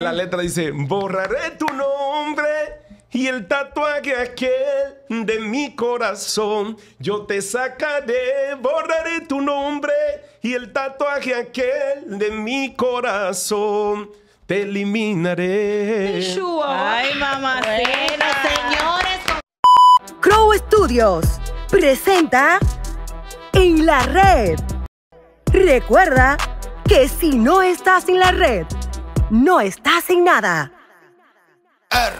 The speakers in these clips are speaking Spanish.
La letra dice, borraré tu nombre y el tatuaje aquel de mi corazón. Yo te sacaré, borraré tu nombre y el tatuaje aquel de mi corazón. Te eliminaré. Ay, mamá. señores. Crow Studios presenta En la Red. Recuerda que si no estás en la red, no está sin nada. ta,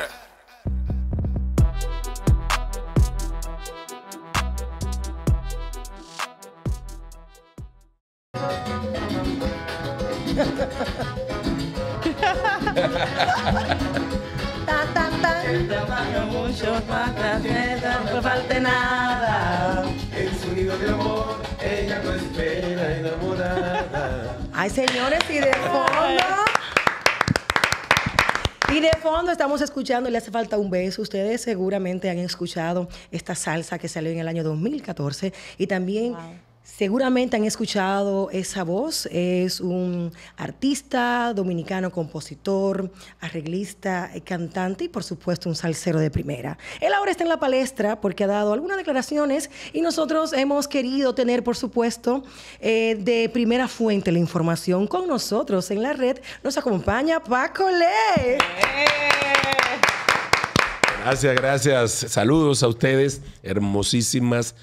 El trabajo mucho para que no falte nada. El sonido de amor, ella no espera enamorada. Ay, señores, y de fondo. Y de fondo estamos escuchando, le hace falta un beso. Ustedes seguramente han escuchado esta salsa que salió en el año 2014 y también Seguramente han escuchado esa voz. Es un artista dominicano, compositor, arreglista, eh, cantante y por supuesto un salsero de primera. Él ahora está en la palestra porque ha dado algunas declaraciones y nosotros hemos querido tener por supuesto eh, de primera fuente la información con nosotros en la red. Nos acompaña Paco Le. Gracias, gracias. Saludos a ustedes. Hermosísimas.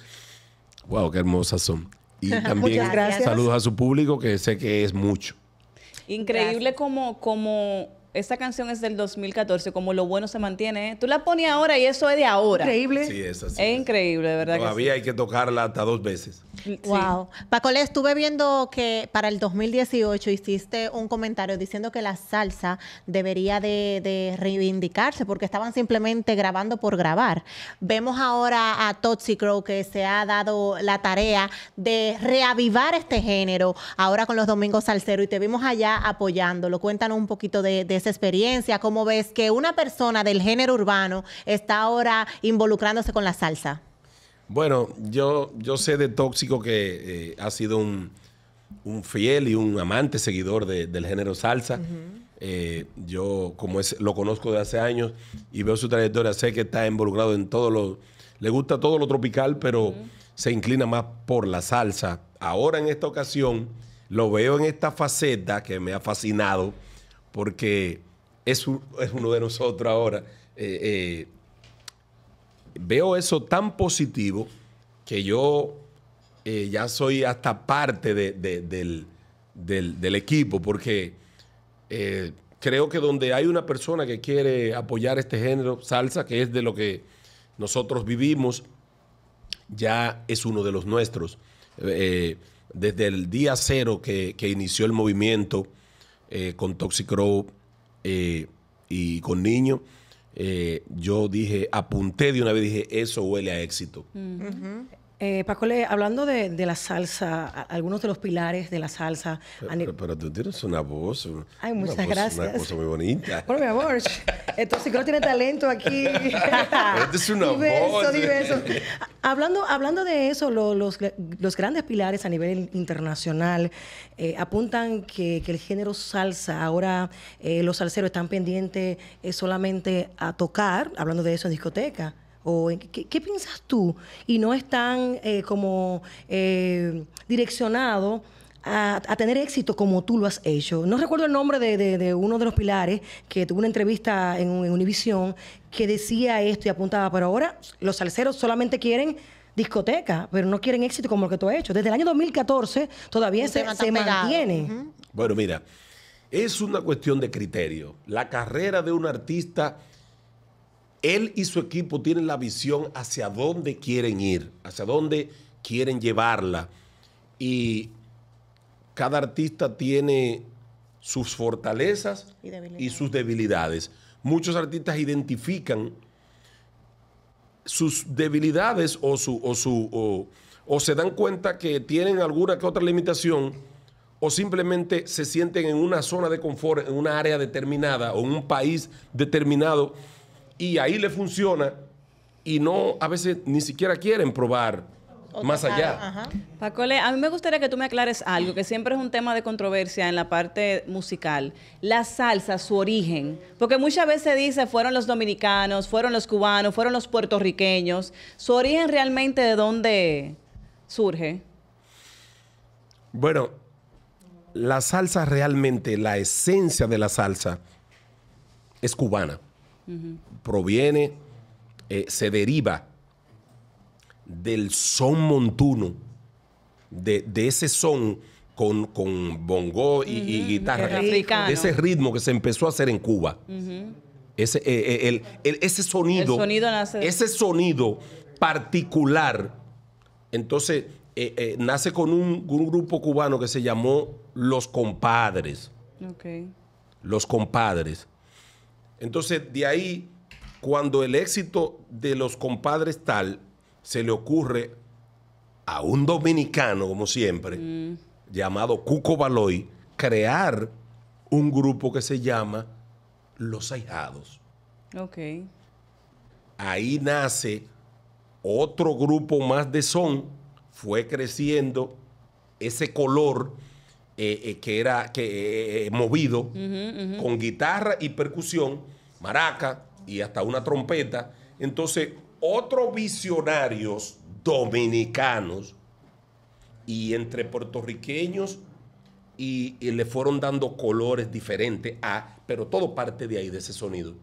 Wow, qué hermosas son. Y también saludos a su público, que sé que es mucho. Increíble como, como esta canción es del 2014, como lo bueno se mantiene. Tú la pones ahora y eso es de ahora. Increíble. Sí, es así. Es increíble, verdad. Todavía hay que tocarla hasta dos veces. Wow. le estuve viendo que para el 2018 hiciste un comentario diciendo que la salsa debería de, reivindicarse porque estaban simplemente grabando por grabar. Vemos ahora a Toxicrow que se ha dado la tarea de reavivar este género ahora con los domingos salsero y te vimos allá apoyándolo. Cuéntanos un poquito de, de esa experiencia, cómo ves que una persona del género urbano está ahora involucrándose con la salsa. Bueno, yo, yo sé de Tóxico que eh, ha sido un, fiel y un amante seguidor del género salsa. Eh, yo, como es, lo conozco de hace años y veo su trayectoria, sé que está involucrado en todo lo. Le gusta todo lo tropical, pero se inclina más por la salsa. Ahora, en esta ocasión, lo veo en esta faceta que me ha fascinado, porque es, es uno de nosotros ahora. Eh, veo eso tan positivo que yo eh, ya soy hasta parte del, equipo, porque eh, creo que donde hay una persona que quiere apoyar este género, salsa, que es de lo que nosotros vivimos, ya es uno de los nuestros. Eh, desde el día cero que, inició el movimiento con Toxic y con Niño, eh, yo dije, apunté de una vez, dije, eso huele a éxito. Mm. Eh, Paco, hablando de, la salsa, algunos de los pilares de la salsa. Pero, tú tienes una voz. Ay, muchas una gracias. Voz, una cosa muy bonita. Por mi amor, entonces creo que tiene talento aquí. este es una diverso, voz. Diverso. hablando, hablando de eso, los, grandes pilares a nivel internacional eh, apuntan que, el género salsa, ahora eh, los salseros están pendientes eh, solamente a tocar, hablando de eso en discoteca qué, piensas tú? Y no están eh, como eh, direccionado a, tener éxito como tú lo has hecho. No recuerdo el nombre de, uno de los pilares que tuvo una entrevista en, en Univisión que decía esto y apuntaba, pero ahora los salseros solamente quieren discoteca, pero no quieren éxito como lo que tú has hecho. Desde el año 2014 todavía se, mantiene. Bueno, mira, es una cuestión de criterio. La carrera de un artista él y su equipo tienen la visión hacia dónde quieren ir, hacia dónde quieren llevarla. Y cada artista tiene sus fortalezas y, sus debilidades. Muchos artistas identifican sus debilidades o, su, su, o, se dan cuenta que tienen alguna que otra limitación o simplemente se sienten en una zona de confort, en una área determinada o en un país determinado y ahí le funciona y no, a veces ni siquiera quieren probar más allá. Pacole, a mí me gustaría que tú me aclares algo, que siempre es un tema de controversia en la parte musical. La salsa, su origen. Porque muchas veces dice, fueron los dominicanos, fueron los cubanos, fueron los puertorriqueños. ¿Su origen realmente de dónde surge? Bueno, la salsa realmente, la esencia de la salsa es cubana proviene, eh, se deriva del son montuno, de, ese son con, con bongo y, guitarra, de ese ritmo que se empezó a hacer en Cuba. Eh, eh, ese, sonido, ese sonido particular, entonces nace con un, grupo cubano que se llamó Los Compadres. Los Compadres. Entonces, de ahí cuando el éxito de los compadres tal se le ocurre a un dominicano, como siempre, mm. llamado Cuco Baloy, crear un grupo que se llama Los Aijados. Ok. Ahí nace otro grupo más de son, fue creciendo ese color eh, eh, que era que, eh, movido con guitarra y percusión, maraca, y hasta una trompeta. Entonces, otros visionarios dominicanos y entre puertorriqueños y, le fueron dando colores diferentes a, pero todo parte de ahí, de ese sonido.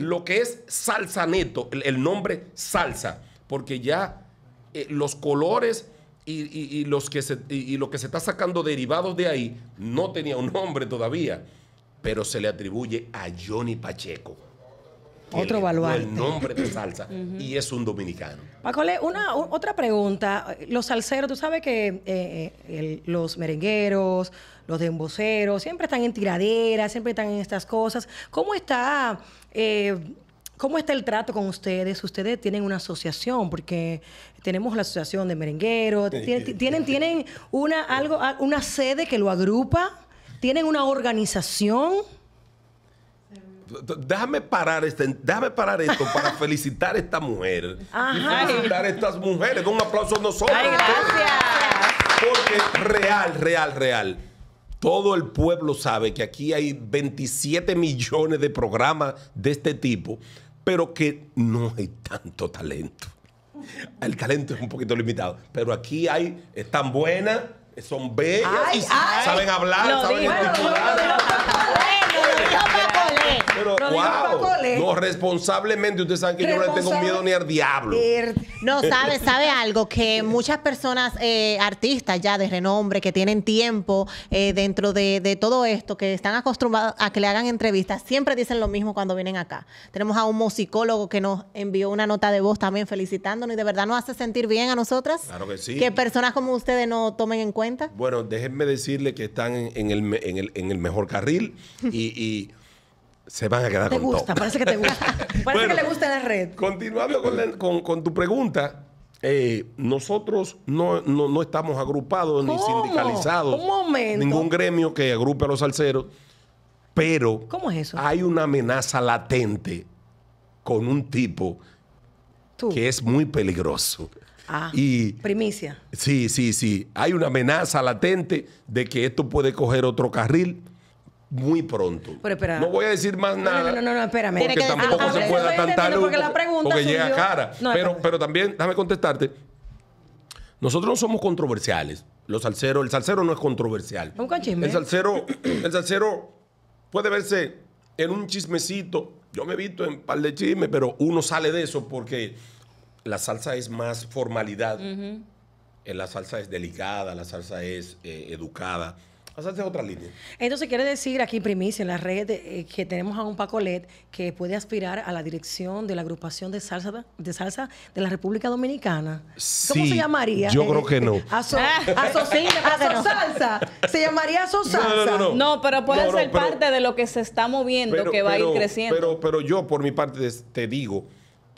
Lo que es salsa neto, el, nombre salsa, porque ya eh, los colores y, los que y, lo que se está sacando derivados de ahí no tenía un nombre todavía, pero se le atribuye a Johnny Pacheco. Otro baluarte. El nombre de salsa. Y es un dominicano. Pacole, una, otra pregunta. Los salseros, tú sabes que eh, los merengueros, los demboceros, siempre están en tiraderas, siempre están en estas cosas. ¿Cómo está... Eh, ¿Cómo está el trato con ustedes? Ustedes tienen una asociación, porque tenemos la asociación de merengueros, tienen, tienen, una, algo, una sede que lo agrupa, tienen una organización. Déjame parar, este, parar esto para felicitar a esta mujer. Y felicitar a estas mujeres. un aplauso a nosotros. gracias. Porque real, real, real. Todo el pueblo sabe que aquí hay 27 millones de programas de este tipo, pero que no hay tanto talento. El talento es un poquito limitado, pero aquí hay, están buenas, son bellas, y saben hablar, saben pero, wow, No, responsablemente, ustedes saben que yo no le tengo miedo ni al diablo. No, sabe, sabe algo, que muchas personas, eh, artistas ya de renombre, que tienen tiempo eh, dentro de, todo esto, que están acostumbrados a que le hagan entrevistas, siempre dicen lo mismo cuando vienen acá. Tenemos a un musicólogo que nos envió una nota de voz también felicitándonos y de verdad nos hace sentir bien a nosotras. Claro que sí. Que personas como ustedes no tomen en cuenta. Bueno, déjenme decirle que están en, el, mejor carril y se van a quedar te gusta, Parece que te gusta. parece que le gusta la red. Continuando con, tu pregunta, eh, nosotros no, estamos agrupados ni sindicalizados. Un momento. Ningún gremio que agrupe a los salseros. Pero eso? hay una amenaza latente con un tipo que es muy peligroso. Ah, y, primicia. Sí, sí, sí. Hay una amenaza latente de que esto puede coger otro carril muy pronto. No voy a decir más nada. No, no, no, no espérame. Porque tampoco se ah, puede cantar... Ah, porque, porque llega cara. pero, también, déjame contestarte. Nosotros no somos controversiales. Los salseros, el salsero no es controversial. Un chisme. El salsero, el puede verse en un chismecito. Yo me he visto en un par de chismes, pero uno sale de eso porque la salsa es más formalidad. Eh, la salsa es delicada, la salsa es eh, educada otra Entonces quiere decir aquí primicia en la red, eh, que tenemos a un Paco que puede aspirar a la dirección de la agrupación de salsa de salsa de la República Dominicana. ¿Cómo se llamaría? Yo creo eh, que no. Eh, Asociación de salsa. Se llamaría aso salsa. No, pero puede ser parte de lo que se está moviendo que va a ir creciendo. Pero, pero yo por mi parte te digo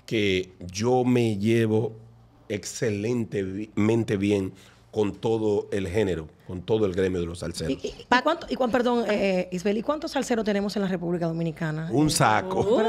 que yo me llevo excelentemente bien con todo el género, con todo el gremio de los salseros. ¿Y, cuánto, perdón, eh, eh Isabel, ¿y cuántos salseros tenemos en la República Dominicana? Un saco. Uh.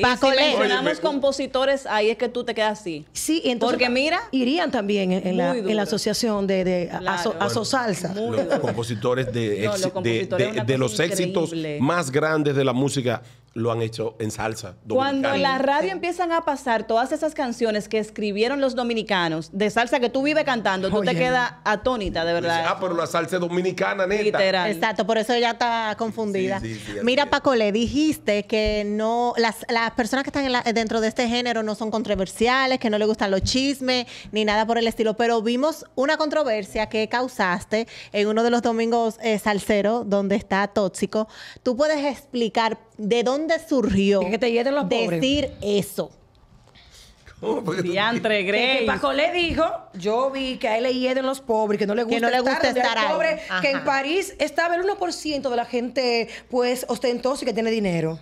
Para y si compositores, ahí es que tú te quedas así. Sí, entonces. Porque mira. Irían también en, la, asociación de, de aso, salsa. compositores de los éxitos más grandes de la música lo han hecho en salsa. Dominicana. Cuando en la radio empiezan a pasar todas esas canciones que escribieron los dominicanos de salsa que tú vives cantando, tú te quedas atónita, de verdad. ah, pero la salsa dominicana, neta. Literal. Exacto, por eso ella está confundida. Mira, Paco, le dijiste que no, las, personas que están dentro de este género no son controversiales, que no le gustan los chismes ni nada por el estilo, pero vimos una controversia que causaste en uno de los domingos eh, salseros donde está tóxico. ¿Tú puedes explicar de dónde surgió que te los decir eso. Diantre, Grace. Que Paco le dijo, yo vi que a él le hieden los pobres, que no le gusta, no le estar, ahí. que en París estaba el 1% de la gente pues ostentosa y que tiene dinero.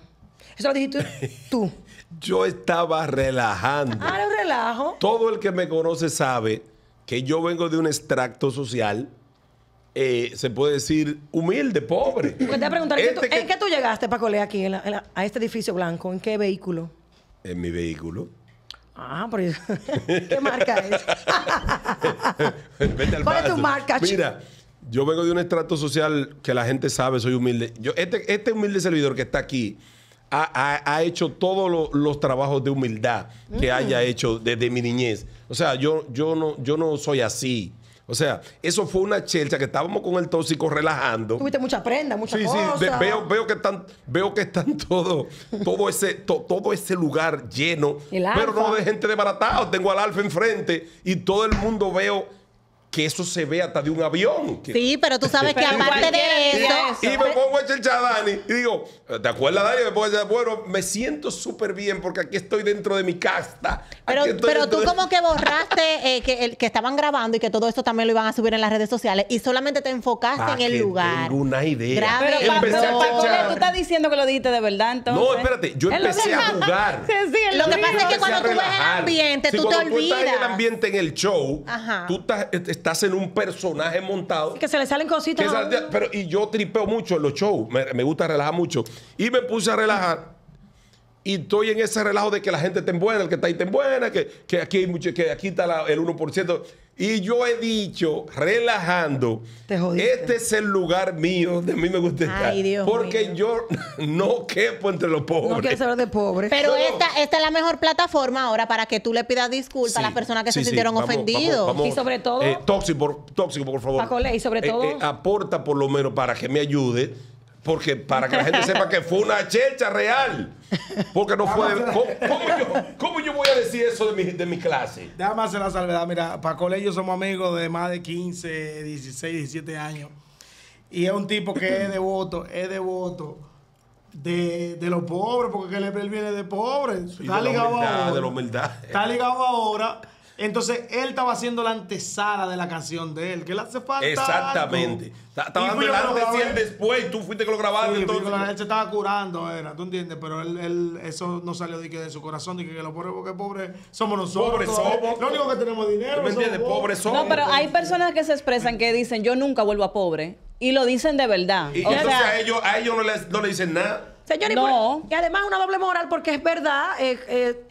Eso lo dijiste tú. yo estaba relajando. Ah, lo relajo. Todo el que me conoce sabe que yo vengo de un extracto social eh, se puede decir, humilde, pobre. a preguntar, ¿en, qué este tú, llegaste, para Lea, aquí a este edificio blanco? ¿En qué vehículo? En mi vehículo. Ah, pero ¿qué marca es? Vete al marca? Mira, yo vengo de un estrato social que la gente sabe, soy humilde. Yo, este, este humilde servidor que está aquí ha, hecho todos los trabajos de humildad que mm. haya hecho desde mi niñez. O sea, yo, yo, no, yo no soy así. O sea, eso fue una chelcha que estábamos con el tóxico relajando. Tuviste mucha prenda, mucha prenda. Sí, sí, veo, veo que están, veo que están todo, todo ese, todo ese lugar lleno, pero no de gente desbaratada. Tengo al Alfa enfrente y todo el mundo veo que eso se ve hasta de un avión. Sí, pero tú sabes que aparte de eso, Y me pongo a echar Dani y digo, ¿te acuerdas, Dani? Me pongo bueno, me siento súper bien porque aquí estoy dentro de mi casta. Pero, pero tú como que borraste eh, que, que estaban grabando y que todo esto también lo iban a subir en las redes sociales y solamente te enfocaste en el lugar. Tengo una idea. pero tú estás diciendo que lo dijiste de verdad, entonces. No, espérate, yo empecé a jugar. sí, sí, lo que pasa es que cuando tú ves el ambiente, tú te olvidas. Tú estás en el ambiente en el show, tú estás estás en un personaje montado. que se le salen cositas. pero, y yo tripeo mucho en los shows, me, me gusta relajar mucho. Y me puse a relajar y estoy en ese relajo de que la gente esté buena, el que está ahí esté buena, que, aquí hay mucho, que aquí está el 1%. Y yo he dicho, relajando, este es el lugar mío, de mí me gusta estar. porque yo no quepo entre los pobres. No quiero ser de pobres. Pero esta, esta, es la mejor plataforma ahora para que tú le pidas disculpas a las personas que se sintieron ofendidos. y sobre todo... Eh, tóxico, por, tóxico, por favor. y sobre eh, todo... Eh, aporta por lo menos para que me ayude porque para que la gente sepa que fue una chelcha real. Porque no fue. ¿Cómo, yo, voy a decir eso de mi, de mi clase? Déjame hacer la salvedad. Mira, Paco y yo somos amigos de más de 15, 16, 17 años. Y es un tipo que es devoto, es devoto de, los pobres, porque él viene de pobres. Está ligado De Está ligado ahora entonces, él estaba haciendo la antesala de la canción de él, que le hace falta. Exactamente. Estaba dando el antes y después, y tú fuiste que lo grabado. Sí, entonces. Él se estaba curando, era, ¿tú entiendes? Pero él, eso no salió de, su corazón, de que, lo los pobres, porque pobres somos nosotros. Pobres somos. Lo único que tenemos dinero. me entiendes? Pobres somos. No, pero hay personas que se expresan que dicen, yo nunca vuelvo a pobre. Y lo dicen de verdad. Y, entonces a ellos, a ellos no, les, no le dicen nada. Señor, no. y, por, y además una doble moral porque es verdad. eh, eh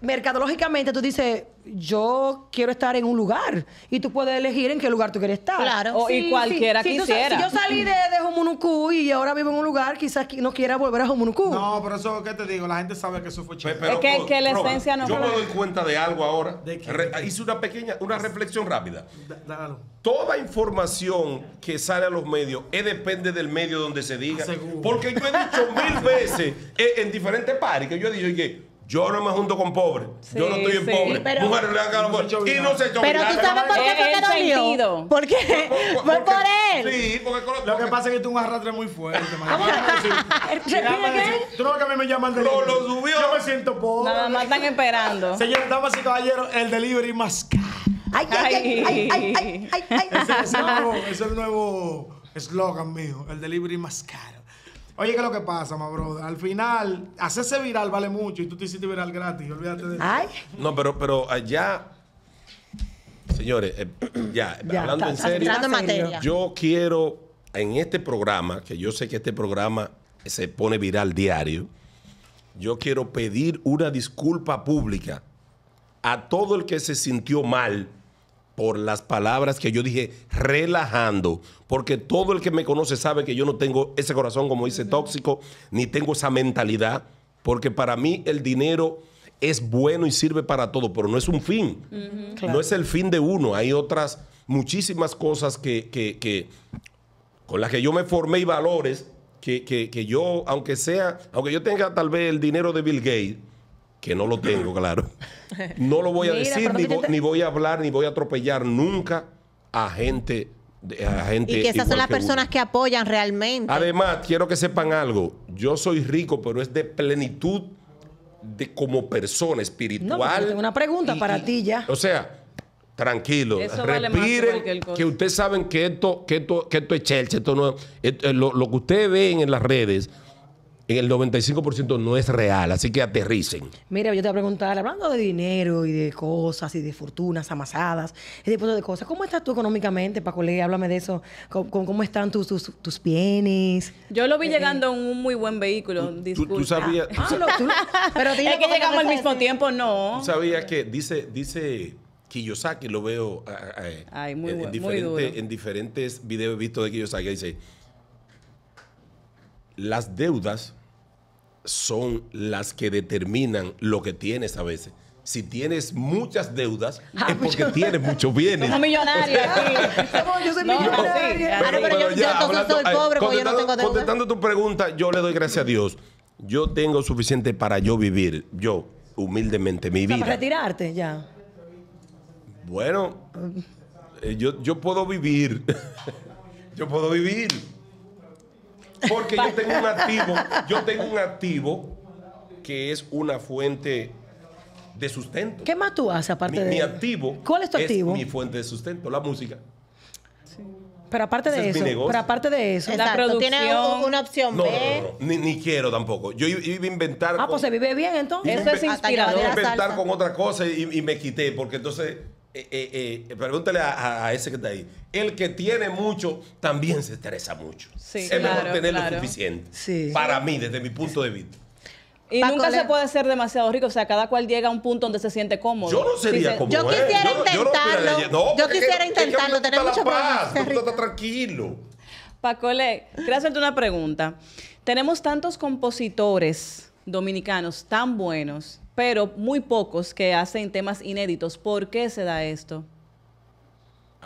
mercadológicamente tú dices, yo quiero estar en un lugar y tú puedes elegir en qué lugar tú quieres estar. Claro. O, y cualquiera quisiera. Si, yo salí de, de y ahora vivo en un lugar, quizás no quiera volver a Jumunucú. No, pero eso, que te digo? La gente sabe que eso fue chévere. es que, la no Yo me doy cuenta de algo ahora. hice una pequeña, una reflexión rápida. Toda información que sale a los medios eh, depende del medio donde se diga. Ah, Porque yo he dicho mil veces eh, en, diferentes pares que yo he dicho que yo no me junto con pobres. yo no estoy en pobre. Pero, Y no Pero tú sabes por qué fue que dolió. ¿Por qué? Fue por, él. Sí, porque, Lo que pasa es que tú un arrastre muy fuerte. Vamos Tú no que a mí me llaman de Lo, subió. Yo me siento pobre. Nada más están esperando. Señor damas y caballeros, el delivery más caro. Ay, ay, ay, ay, ay, ay, Ese es el nuevo eslogan mío. El delivery más caro. Oye, ¿qué es lo que pasa, ma brother? Al final, hacerse viral vale mucho y tú te hiciste viral gratis. Olvídate de eso. Ay. No, pero, pero allá. Ah, señores, eh, ya, hablando en serio, yo quiero en este programa, que yo sé que este programa se pone viral diario, yo quiero pedir una disculpa pública a todo el que se sintió mal por las palabras que yo dije relajando, porque todo el que me conoce sabe que yo no tengo ese corazón, como dice, tóxico, ni tengo esa mentalidad, porque para mí el dinero es bueno y sirve para todo, pero no es un fin, no es el fin de uno, hay otras muchísimas cosas que, con las que yo me formé y valores que, que, yo, aunque sea, aunque yo tenga tal vez el dinero de Bill Gates, que no lo tengo claro, no lo voy a decir, ni, voy a hablar, ni voy a atropellar nunca a gente. A gente y que esas son las personas que apoyan realmente. Además, quiero que sepan algo. Yo soy rico, pero es de plenitud de como persona espiritual. tengo una pregunta para ti ya. O sea, tranquilo, respiren, que, ustedes saben que esto, que esto, que esto es chelcha, esto no, lo, lo, que ustedes ven en las redes en el 95% no es real, así que aterricen. Mira, yo te voy a preguntar, hablando de dinero y de cosas y de fortunas amasadas, ese tipo de cosas, ¿cómo estás tú económicamente, Paco? Lee? háblame de eso. ¿Cómo, están tus, bienes? Yo lo vi eh, llegando eh. en un muy buen vehículo, Tú, sabías... Ah, ah tú, pero es que llegamos al mismo tiempo, no. Tú sabías que dice... dice Kiyosaki lo veo eh, en, diferentes videos visto de Kiyosaki. Dice, las deudas son las que determinan lo que tienes a veces. Si tienes muchas deudas, ah, es porque tienes muchos bienes. yo soy millonaria. Ah, pero, yo, soy eh, pobre porque yo no tengo Contestando tu pregunta, yo le doy gracias a Dios. Yo tengo suficiente para yo vivir. Yo, humildemente, mi vida. ¿Para retirarte ya? Bueno, eh, yo, yo puedo vivir. yo puedo vivir. Porque yo tengo un activo, yo tengo un activo que es una fuente de sustento. ¿Qué más tú haces aparte de de mi activo? ¿Cuál es tu activo? Mi fuente de sustento, la música. Pero aparte de eso, pero aparte de eso, la producción tiene una opción no, No, no, Ni, quiero tampoco. Yo iba a inventar Ah, pues se vive bien entonces. Eso es inspirador. Yo iba a inventar con otra cosa y me quité porque entonces eh, eh, eh, pregúntale a, ese que está ahí. El que tiene mucho también se estresa mucho. Sí, es mejor tener lo suficiente. Para mí, desde mi punto de vista. Y nunca se puede ser demasiado rico. O sea, cada cual llega a un punto donde se siente cómodo. Yo no sería cómodo Yo quisiera intentarlo. Yo, quisiera intentarlo. mucho paz. Tú estás tranquilo. Pacole, quiero hacerte una pregunta. Tenemos tantos compositores dominicanos tan buenos pero muy pocos que hacen temas inéditos. ¿Por qué se da esto?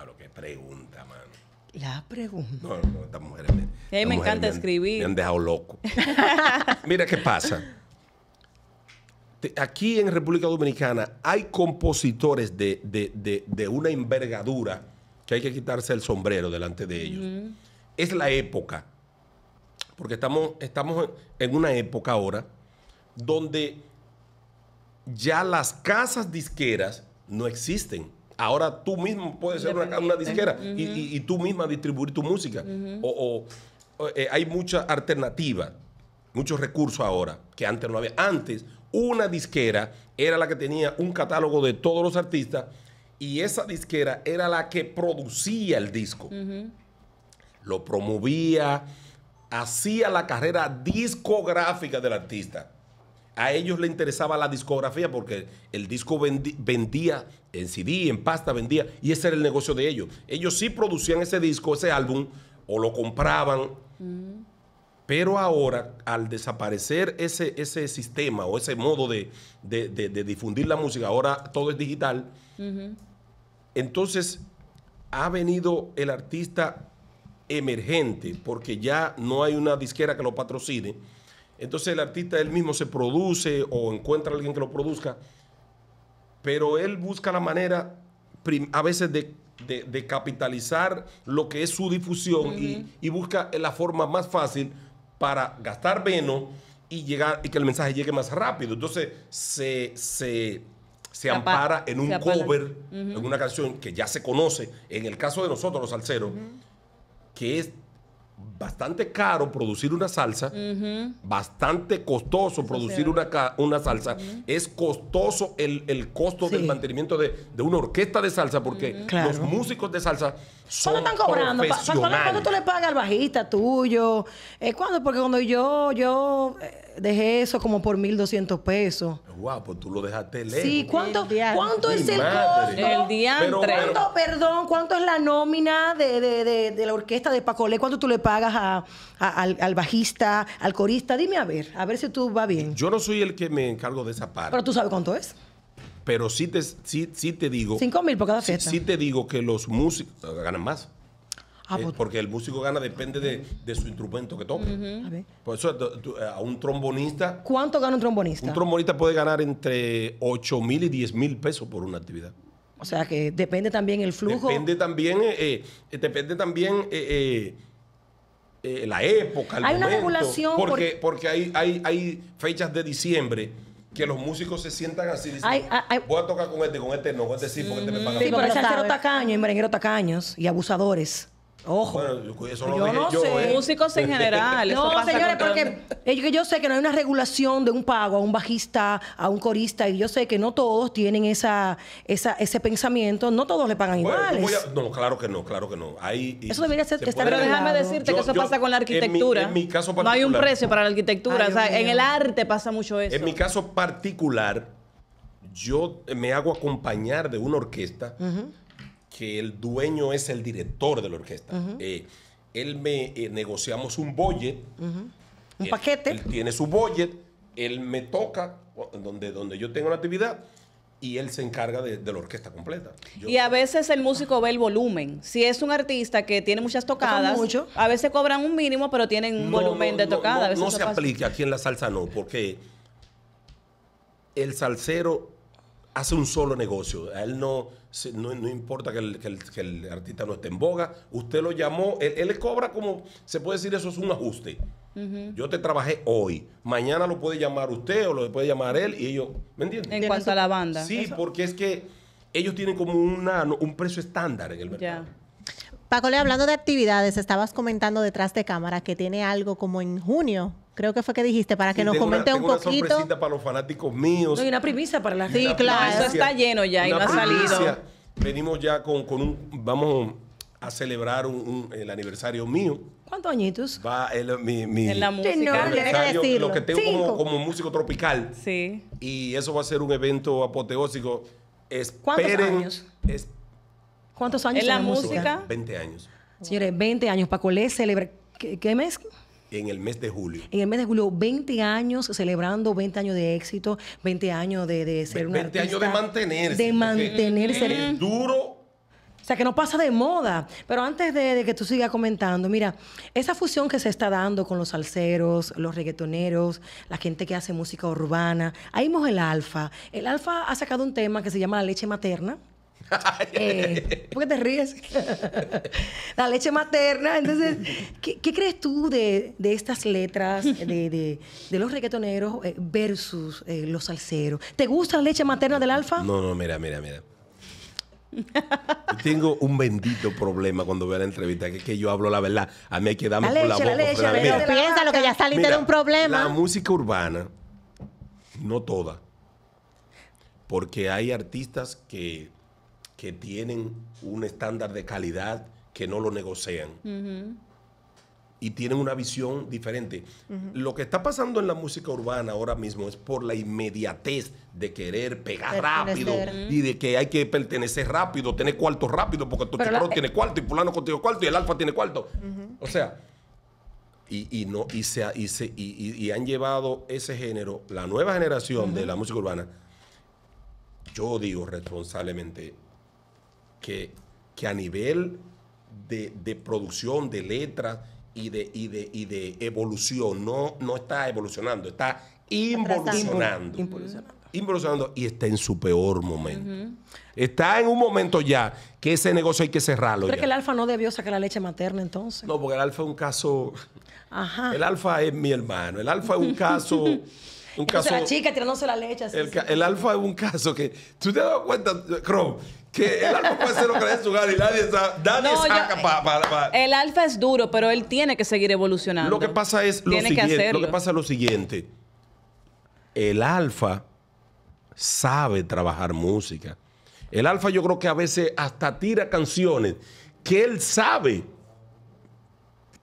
lo qué pregunta, mano. La pregunta. No, no, estas mujeres. A mí me encanta escribir. Me han dejado loco. Mira qué pasa. Aquí en República Dominicana hay compositores de, una envergadura que hay que quitarse el sombrero delante de ellos. Es la época, porque estamos, estamos en una época ahora donde ya las casas disqueras no existen. Ahora tú mismo puedes ser una, disquera y, tú misma distribuir tu música. O, eh, hay mucha alternativa, muchos recursos ahora que antes no había. Antes, una disquera era la que tenía un catálogo de todos los artistas y esa disquera era la que producía el disco. Lo promovía, hacía la carrera discográfica del artista a ellos le interesaba la discografía porque el disco vendía en CD, en pasta, vendía, y ese era el negocio de ellos. Ellos sí producían ese disco, ese álbum, o lo compraban, mm. pero ahora al desaparecer ese, ese sistema o ese modo de, difundir la música, ahora todo es digital, entonces ha venido el artista emergente porque ya no hay una disquera que lo patrocine entonces el artista él mismo se produce o encuentra a alguien que lo produzca, pero él busca la manera a veces de, capitalizar lo que es su difusión y, busca la forma más fácil para gastar menos y, llegar, y que el mensaje llegue más rápido. Entonces se, se, ampara en un cover, en una canción que ya se conoce. En el caso de nosotros, los salseros, que es bastante caro producir una salsa, bastante costoso producir una, una salsa. Es costoso el, costo del mantenimiento de, una orquesta de salsa porque los músicos de salsa solo están cobrando? ¿Cuándo, tú le pagas al bajista tuyo? Eh, ¿Cuándo? Porque cuando yo, yo eh, dejé eso como por 1.200 pesos. Guau, pues tú lo dejaste lejos. Sí, ¿cuánto, es el costo? El ¿Cuánto, perdón, cuánto es la nómina de, la orquesta de Pacolé? ¿Cuánto tú le pagas al, bajista, al corista? Dime a ver, a ver si tú va bien. Yo no soy el que me encargo de esa parte. Pero tú sabes cuánto es. Pero sí te, sí, te digo... 5 mil por cada fiesta. sí te digo que los músicos ganan más. Ah, eh, pues porque el músico gana depende de, su instrumento que toque. Por eso, eh, a un trombonista. ¿Cuánto gana un trombonista? Un trombonista puede ganar entre 8 mil y 10 mil pesos por una actividad. O sea que depende también el flujo. Depende también, eh, eh depende también la época. El hay una regulación. Porque, porque hay, hay, fechas de diciembre que los músicos se sientan así voy a tocar con este, con este no, con este sí, porque este me paga. Sí, el tacaños y merengueros tacaños y abusadores. Ojo. Bueno, eso yo no sé. Eh. Músicos en general. no, señores, porque yo, sé que no hay una regulación de un pago a un bajista, a un corista, y yo sé que no todos tienen esa, ese pensamiento, no todos le pagan iguales. no, claro que no, claro que no. eso debería ser, Pero déjame decirte que eso pasa con la arquitectura. En mi, caso no hay un precio para la arquitectura. o sea, en el arte pasa mucho eso. En mi caso particular, yo me hago acompañar de una orquesta que el dueño es el director de la orquesta. Eh, él me eh, negociamos un budget. Un paquete. Él tiene su budget, él me toca donde, donde yo tengo la actividad y él se encarga de, la orquesta completa. y a veces el músico ve el volumen. Si es un artista que tiene muchas tocadas, a veces cobran un mínimo, pero tienen un volumen de tocadas. No, se aplica aquí en la salsa, no, porque el salsero hace un solo negocio. A él no, no, importa que el, artista no esté en boga. Usted lo llamó, él, le cobra como, se puede decir, eso es un ajuste. Yo te trabajé hoy. Mañana lo puede llamar usted o lo puede llamar él y ellos, ¿me entiendes? En cuanto a la banda. Sí, porque es que ellos tienen como una, un precio estándar en el mercado. Paco, Paco, hablando de actividades, estabas comentando detrás de cámara que tiene algo como en junio Creo que fue que dijiste para que nos comente un poquito. Una para los fanáticos míos. No, y una primicia para la gente. Sí, claro. Eso está lleno ya y no ha salido. Venimos ya con, con un. Vamos a celebrar un, el aniversario mío. ¿Cuántos añitos? Va el, mi, mi en la música. lo que tengo como, músico tropical. Sí. Y eso va a ser un evento apoteósico. ¿Cuántos años? ¿Cuántos años en la, música? 20 años. Señores, 20 años. Pacolé celebra. ¿Qué, qué mes? en el mes de julio. En el mes de julio, 20 años celebrando, 20 años de éxito, 20 años de, ser un 20 años de mantenerse. De mantenerse. duro. O sea, que no pasa de moda. Pero antes de, que tú sigas comentando, mira, esa fusión que se está dando con los salseros, los reggaetoneros, la gente que hace música urbana, ahí vamos el Alfa. El Alfa ha sacado un tema que se llama La leche materna, Eh, ¿Por qué te ríes? la leche materna. Entonces, ¿qué, crees tú de, estas letras de, los reggaetoneros eh, versus eh, los salseros? ¿Te gusta la leche materna del alfa? No, no, mira, mira, mira. Tengo un bendito problema cuando veo la entrevista, que es que yo hablo la verdad. A mí hay que darme la la, piensa lo que ya está un problema. La música urbana, no toda. Porque hay artistas que que tienen un estándar de calidad que no lo negocian. Y tienen una visión diferente. Lo que está pasando en la música urbana ahora mismo es por la inmediatez de querer pegar rápido y de que hay que pertenecer rápido, tener cuarto rápido, porque tu chico eh tiene cuarto y fulano contigo cuarto y el alfa tiene cuarto. O sea, y, no, y, se, y, y, han llevado ese género, la nueva generación de la música urbana, yo digo responsablemente, que, que a nivel de, producción, de letras y de, y de, evolución, no, no está evolucionando, está involucionando. Involucionando. y está en su peor momento. Está en un momento ya que ese negocio hay que cerrarlo. Pero que el alfa no debió sacar la leche materna entonces. No, porque el alfa es un caso. Ajá. El alfa es mi hermano. El alfa es un caso. Un la chica tirándose la leche. el, el, alfa es un caso que. ¿Tú te das cuenta, Chrome? que el alfa puede lo su y nadie, El alfa es duro, pero él tiene que seguir evolucionando. Lo que pasa es lo siguiente. lo que pasa es lo siguiente. El alfa sabe trabajar música. El alfa yo creo que a veces hasta tira canciones que él sabe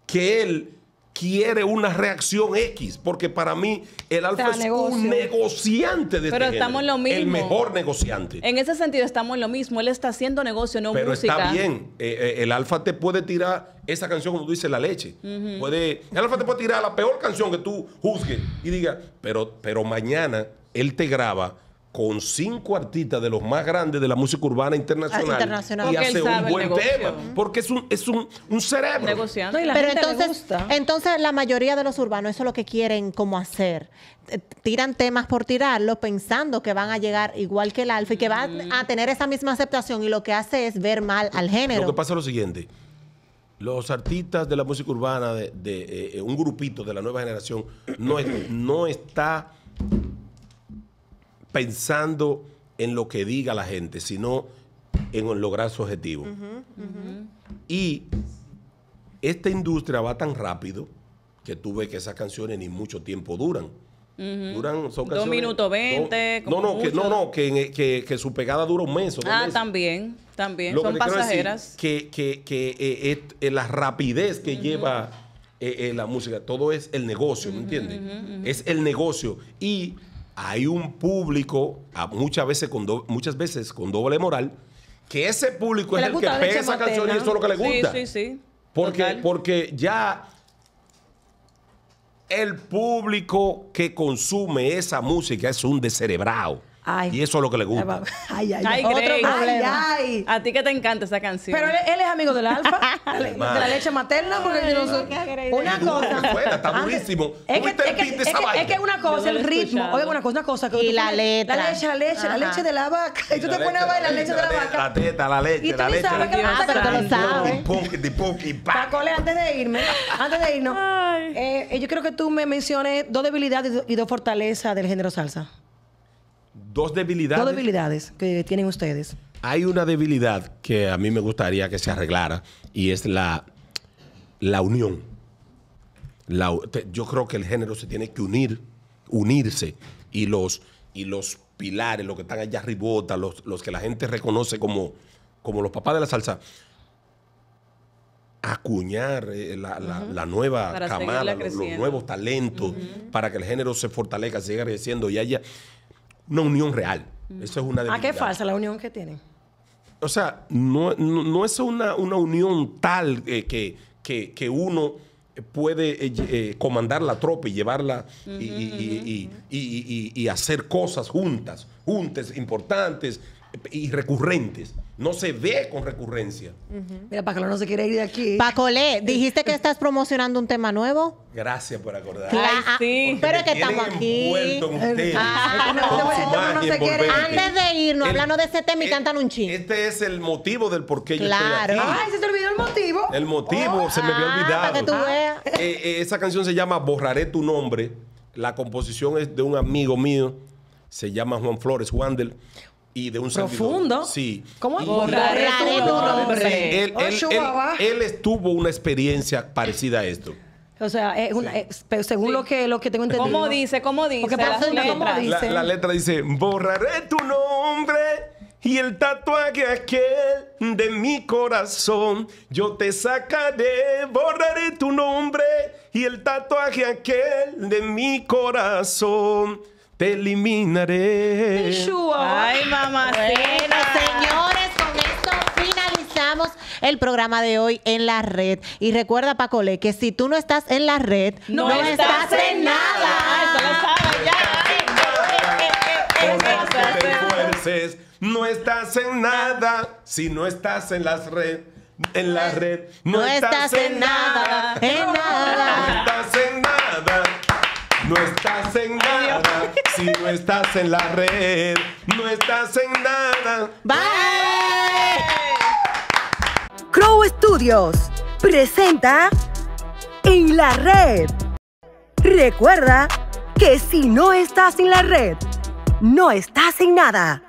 que él quiere una reacción X, porque para mí el alfa es un negociante de este Pero estamos género, lo mismo. El mejor negociante. En ese sentido estamos en lo mismo, él está haciendo negocio, no Pero está bien, eh, eh, el alfa te puede tirar esa canción como tú dices, la leche. puede, el alfa te puede tirar la peor canción que tú juzgues y diga, pero, pero mañana él te graba con cinco artistas de los más grandes de la música urbana internacional, ah, y hace un buen tema porque es un es cerebro pero entonces entonces la mayoría de los urbanos eso es lo que quieren como hacer eh, tiran temas por tirarlo pensando que van a llegar igual que el alfa y que van mm. a tener esa misma aceptación y lo que hace es ver mal al género lo que pasa es lo siguiente los artistas de la música urbana de, eh, un grupito de la nueva generación no no está pensando en lo que diga la gente, sino en lograr su objetivo. Y esta industria va tan rápido que tú ves que esas canciones ni mucho tiempo duran. Duran, son Dos minutos veinte. No, no, que, no, no, e, que, su pegada dura un mes. O dos ah, también, también. son pasajeras. que eh, eh, eh, la rapidez que lleva la música, todo es el negocio, ¿me entiendes? Es el negocio. Y hay un público, muchas veces con, muchas veces con doble moral, que ese público es el que pega esa canción y eso es lo que le gusta. Sí, sí, sí. Porque, porque ya el público que consume esa música es un descerebrado. Ay, y eso es lo que le gusta. Ay, ay, ay. Otro problema. Ay, ay. A ti que te encanta esa canción. Pero él, él es amigo del alfa, de la leche materna, porque yo no sé. Una cosa. está ah, durísimo. Es que, es, que, es, que, es que una cosa, el ritmo. Oye, una cosa, una cosa. Que y la letra. La leche, la leche, la leche de la vaca. Y tú te pones a bailar la leche de la vaca. La teta, la leche, la leche. ¿Y Ah, pero tú lo sabes. Pacole, antes de irme, antes de irnos, eh, yo creo que tú me menciones dos debilidades y dos fortalezas del género salsa dos debilidades. Dos debilidades que tienen ustedes. Hay una debilidad que a mí me gustaría que se arreglara y es la, la unión. yo creo que el género se tiene que unir, unirse y los, y los pilares, los que están allá ribota, los, que la gente reconoce como, como los papás de la salsa, acuñar eh, la, nueva camada, los, nuevos talentos, para que el género se fortalezca, siga creciendo y haya una unión real. Eso es una ¿A ah, qué falsa la unión que tienen? O sea, no, es una, unión tal eh, que, uno puede eh, eh, comandar la tropa y llevarla y, y, hacer cosas juntas, juntas, importantes y recurrentes no se ve con recurrencia. Mira, Paco no se quiere ir de aquí. Pacolé, dijiste que estás promocionando un tema nuevo. Gracias por acordar. Claro, sí. Ah, pero es que estamos aquí. Antes de irnos, hablando de ese tema y cantan un chino. Este es el motivo del por qué yo estoy aquí. Ay, se te olvidó el motivo. El motivo, oh, se me había ah, olvidado. Para que tú ah. veas. Eh, eh, esa canción se llama Borraré tu nombre. La composición es de un amigo mío. Se llama Juan Flores, Wandel de un Profundo. Sí. Borraré tu nombre. Él, estuvo una experiencia parecida a esto. O sea, según lo que lo que tengo entendido. ¿Cómo dice? ¿Cómo dice? Porque La, la letra dice, borraré tu nombre y el tatuaje aquel de mi corazón. Yo te sacaré, borraré tu nombre y el tatuaje aquel de mi corazón te eliminaré. Ay, mamá. señores, con esto finalizamos el programa de hoy en la red. Y recuerda, Pacole, que si tú no estás en la red, no, estás, en nada. no estás en nada si no estás en las red, en la red. No, estás, en nada, en nada. No estás en nada. No estás en nada si no estás en la red. No estás en nada. Bye. Crow Studios presenta En la red. Recuerda que si no estás en la red, no estás en nada.